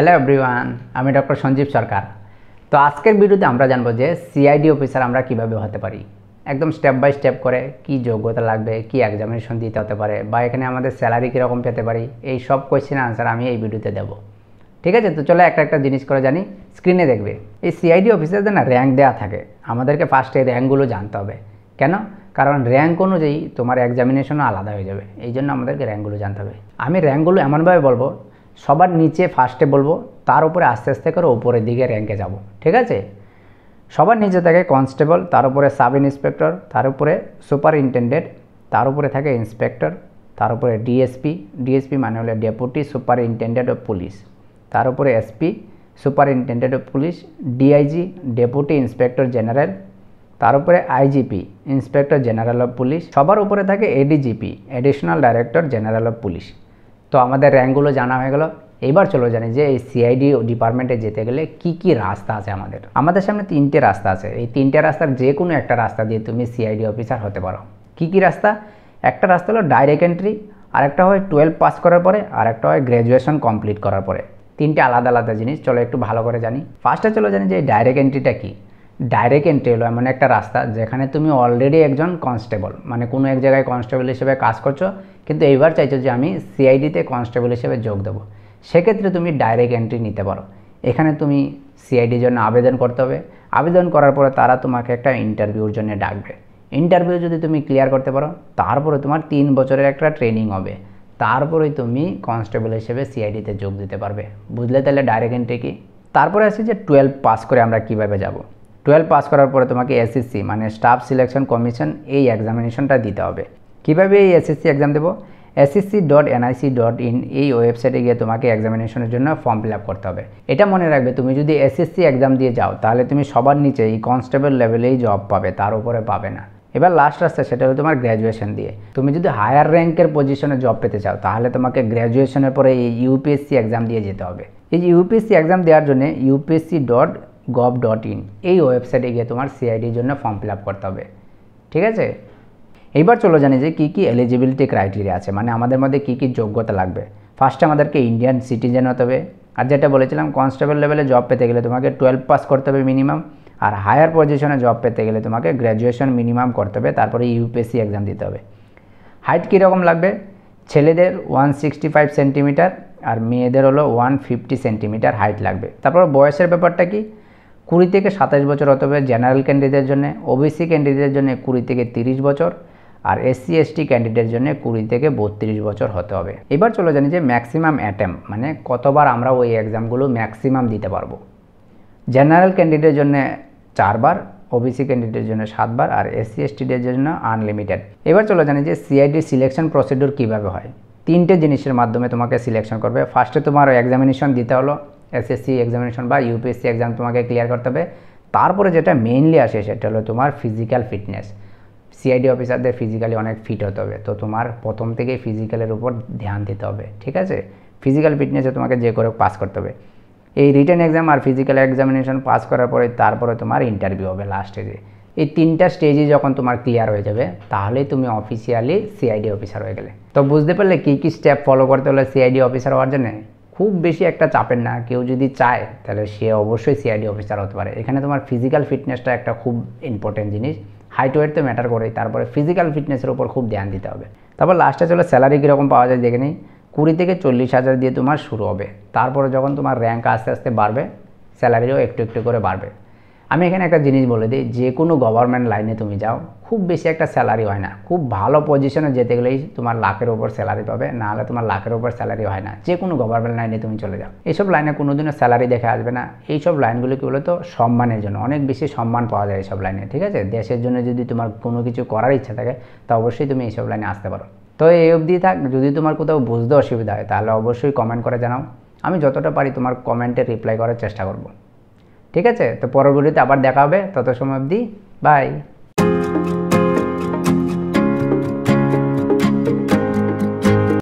hello everyone আমি doctor Sanjeev Sarkar তো আজকের ভিডিওতে আমরা জানবো যে সিআইডি অফিসার আমরা কিভাবে হতে পারি একদম স্টেপ বাই স্টেপ করে কি যোগ্যতা লাগবে কি এক্সামিনেশন দিতে হতে পারে বা এখানে আমাদের স্যালারি কীরকম পেতে পারি এই সব কোয়েশ্চেন আনসার আমি এই ভিডিওতে দেবো ঠিক আছে তো চলো একটা একটা জিনিস করে জানি স্ক্রিনে দেখবে এই সিআইডি অফিসারদের না র্যাঙ্ক দেওয়া থাকে আমাদেরকে ফার্স্টে র্যাঙ্কগুলো জানতে হবে কেন কারণ র্যাঙ্ক অনুযায়ী তোমার এক্সামিনেশনও আলাদা হয়ে যাবে এই জন্য আমাদেরকে র্যাঙ্কগুলো জানতে হবে আমি র্যাঙ্কগুলো এমনভাবে বলবো সবার নিচে ফার্স্টে বলবো তার উপরে আস্তে আস্তে করে ওপরের দিকে র্যাঙ্কে যাব ঠিক আছে সবার নিচে থাকে কনস্টেবল তার উপরে সাব ইন্সপেক্টর তার উপরে সুপারিনটেন্ডেন্ট তার উপরে থাকে ইন্সপেক্টর তার উপরে ডিএসপি ডিএসপি মানে হলে ডেপুটি সুপারিনটেন্ডেন্ট অফ পুলিশ তার উপরে SP superintendent of police DIG deputy inspector general তার উপরে IGP inspector general of police সবার উপরে থাকে ADGP additional director general of police তো আমাদের র্যাঙ্কগুলো জানা হয়ে গেল এবার চলো জানি যে এই সিআইডি ডিপার্টমেন্টে যেতে গেলে কি কি রাস্তা আছে আমাদের আমাদের সামনে তিনটে রাস্তা আছে এই তিনটে রাস্তার যে কোনো একটা রাস্তা দিয়ে তুমি সিআইডি অফিসার হতে পারো কি কি রাস্তা একটা রাস্তা হলো ডাইরেক্ট এন্ট্রি আরেকটা হয় টুয়েলভ পাস করার পরে আরেকটা হয় গ্র্যাজুয়েশন কমপ্লিট করার পরে তিনটে আলাদা আলাদা জিনিস চলো একটু ভালো করে জানি ফার্স্টে চলো জানি যে ডাইরেক্ট এন্ট্রিটা কী ডাইরেক্ট এন্ট্রি হলো এমন একটা রাস্তা যেখানে তুমি অলরেডি একজন কনস্টেবল মানে কোনো এক জায়গায় কনস্টেবল হিসেবে কাজ করছো কিন্তু এইবার চাইছো যে আমি সিআইডিতে কনস্টেবল হিসেবে যোগ দেবো সেক্ষেত্রে তুমি ডাইরেক্ট এন্ট্রি নিতে পারো এখানে তুমি সিআইডির জন্য আবেদন করতে হবে আবেদন করার পরে তারা তোমাকে একটা ইন্টারভিউর জন্য ডাকবে ইন্টারভিউ যদি তুমি ক্লিয়ার করতে পারো তারপরে তোমার তিন বছরের একটা ট্রেনিং হবে তারপরেই তুমি কনস্টেবল হিসেবে সিআইডিতে যোগ দিতে পারবে বুঝলে তাহলে ডাইরেক্ট এন্ট্রি কি তারপরে আসি যে টুয়েলভ পাস করে আমরা কিভাবে যাব টুয়েলভ পাস করার পরে তোমাকে এসএসসি মানে স্টাফ সিলেকশন কমিশন এই এক্সামিনেশনটা দিতে হবে কীভাবে এই এসএসসি এক্সাম দেবো SSC dot NIC dot in এই ওয়েবসাইটে গিয়ে তোমাকে এক্সামিনেশনের জন্য ফর্ম ফিল আপ করতে হবে এটা মনে রাখবে তুমি যদি এসএসসি এক্সাম দিয়ে যাও তাহলে তুমি সবার নিচে এই কনস্টেবল লেভেলেই জব পাবে তার উপরে পাবে না এবার লাস্ট আসছে সেটা হলো তোমার গ্র্যাজুয়েশন দিয়ে তুমি যদি হায়ার র্যাঙ্কের পজিশনে জব পেতে চাও তাহলে তোমাকে গ্র্যাজুয়েশনের পরে এই ইউপিএসসি এক্সাম দিয়ে যেতে হবে এই ইউপিএসসি এক্সাম দেওয়ার জন্য UPSC dot gov dot in এই ওয়েবসাইটে গিয়ে তোমার সিআইডির জন্য ফর্ম ফিল করতে হবে ঠিক আছে এইবার চলো জানি যে কী কী এলিজিবিলিটি ক্রাইটেরিয়া আছে মানে আমাদের মধ্যে কী কী যোগ্যতা লাগবে ফার্স্টে আমাদেরকে ইন্ডিয়ান সিটিজেন হতে হবে আর যেটা বলেছিলাম কনস্টেবল লেভেলে জব পেতে গেলে তোমাকে টুয়েলভ পাস করতে হবে মিনিমাম আর হায়ার পজিশনে জব পেতে গেলে তোমাকে গ্র্যাজুয়েশন মিনিমাম করতে হবে তারপরে ইউপিএসসি এক্সাম দিতে হবে হাইট কীরকম লাগবে ছেলেদের ওয়ান সিক্সটি ফাইভ সেন্টিমিটার আর মেয়েদের হলো ওয়ান ফিফটি সেন্টিমিটার হাইট লাগবে তারপর বয়সের ব্যাপারটা কি কুড়ি থেকে সাতাশ বছর অথবা জেনারেল ক্যান্ডিডেটের জন্য ওবিসি ক্যান্ডিডেটের জন্য কুড়ি থেকে তিরিশ বছর আর এসসি এসটি ক্যান্ডিডেটের জন্য কুড়ি থেকে বত্রিশ বছর হতে হবে এবার চলে জানি যে ম্যাক্সিমাম অ্যাটেম্প মানে কতবার আমরা ওই এক্সামগুলো ম্যাক্সিমাম দিতে পারবো জেনারেল ক্যান্ডিডেটের জন্য চারবার ওবিসি ক্যান্ডিডেটের জন্য সাতবার আর এসসি এসটিদের জন্য আনলিমিটেড এবার চলে জানি যে সিআইডির সিলেকশন প্রসিডিউর কীভাবে হয় তিনটে জিনিসের মাধ্যমে তোমাকে সিলেকশন করবে ফার্স্টে তোমার এক্সামিনেশন দিতে হলো এসএসসি এক্সামিনেশন বা ইউপিএসসি এক্সাম তোমাকে ক্লিয়ার করতে হবে তারপরে যেটা মেইনলি আসে সেটা হলো তোমার ফিজিক্যাল ফিটনেস সিআইডি অফিসারদের ফিজিক্যালি অনেক ফিট হতে হবে তো তোমার প্রথম থেকেই ফিজিক্যালের উপর ধ্যান দিতে হবে ঠিক আছে ফিজিক্যাল ফিটনেসে তোমাকে যে করে পাস করতে হবে এই রিটার্ন এক্সাম আর ফিজিক্যাল এক্সামিনেশন পাস করার পরে তারপরে তোমার ইন্টারভিউ হবে লাস্টে যে এই তিনটা স্টেজে যখন তোমার ক্লিয়ার হয়ে যাবে তাহলেই তুমি অফিসিয়ালি সিআইডি অফিসার হয়ে গেলে তো বুঝতে পারলে কী কী স্টেপ ফলো করতে হলে সিআইডি অফিসার হওয়ার জন্য খুব বেশি একটা চাপের না কেউ যদি চায় তাহলে সে অবশ্যই সিআইডি অফিসার হতে পারে এখানে তোমার ফিজিক্যাল ফিটনেসটা একটা খুব ইম্পর্টেন্ট জিনিস হাইট ওয়েট তো ম্যাটার করে তারপরে ফিজিক্যাল ফিটনেসের উপর খুব ধ্যান দিতে হবে তারপর লাস্টে চলে স্যালারি কীরকম পাওয়া যায় দেখে নিই কুড়ি থেকে চল্লিশ হাজার দিয়ে তোমার শুরু হবে তারপরে যখন তোমার র্যাঙ্ক আস্তে আস্তে বাড়বে স্যালারিও একটু একটু করে বাড়বে আমি এখানে একটা জিনিস বলে দিই যে কোনো গভর্নমেন্ট লাইনে তুমি যাও খুব বেশি একটা স্যালারি হয় না খুব ভালো পজিশনে যেতে গেলেই তোমার লাখের ওপর স্যালারি পাবে না হলে তোমার লাখের ওপর স্যালারি হয় না যে কোনো গভর্নমেন্ট লাইনে তুমি চলে যাও এইসব লাইনে কোনো দিনও স্যালারি দেখে আসবে না এইসব লাইনগুলো কী বলতো সম্মানের জন্য অনেক বেশি সম্মান পাওয়া যায় এইসব লাইনে ঠিক আছে দেশের জন্য যদি তোমার কোনো কিছু করার ইচ্ছা থাকে তা অবশ্যই তুমি এইসব লাইনে আসতে পারো তো এই অবধি থাক যদি তোমার কোথাও বুঝতে অসুবিধা হয় তাহলে অবশ্যই কমেন্ট করে জানাও আমি যতটা পারি তোমার কমেন্টে রিপ্লাই করার চেষ্টা করবো ঠিক আছে তো পরবর্তীতে আবার দেখা হবে তত সময় অবধি বাই